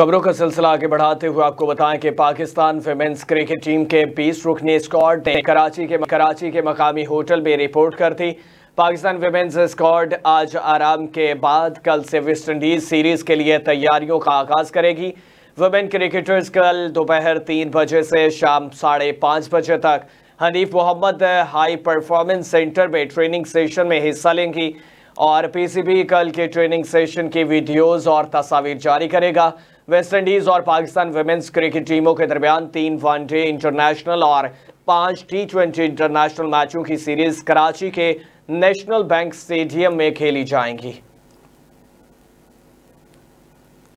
खबरों का सिलसिला आगे बढ़ाते हुए आपको बताएं कि पाकिस्तान वेमेंस क्रिकेट टीम के 20 रुकनी स्क्वाड ने कराची के कराची के मकामी होटल में रिपोर्ट कर दी पाकिस्तान वेमेंस स्क्वाड आज आराम के बाद कल से वेस्ट इंडीज सीरीज के लिए तैयारियों का आगाज करेगी वुमेन क्रिकेटर्स कल दोपहर तीन बजे से शाम साढ़े पाँच बजे तक Hanif Mohammad high performance centre में ट्रेनिंग सेशन में हिस्सा लेंगी और पीसीबी कल के ट्रेनिंग सेशन की वीडियोस और तस्वीर जारी करेगा वेस्टइंडीज और पाकिस्तान वुमेन्स क्रिकेट टीमों के दरमियान तीन वनडे इंटरनेशनल और पांच टी ट्वेंटी इंटरनेशनल मैचों की सीरीज कराची के नेशनल बैंक स्टेडियम में खेली जाएंगी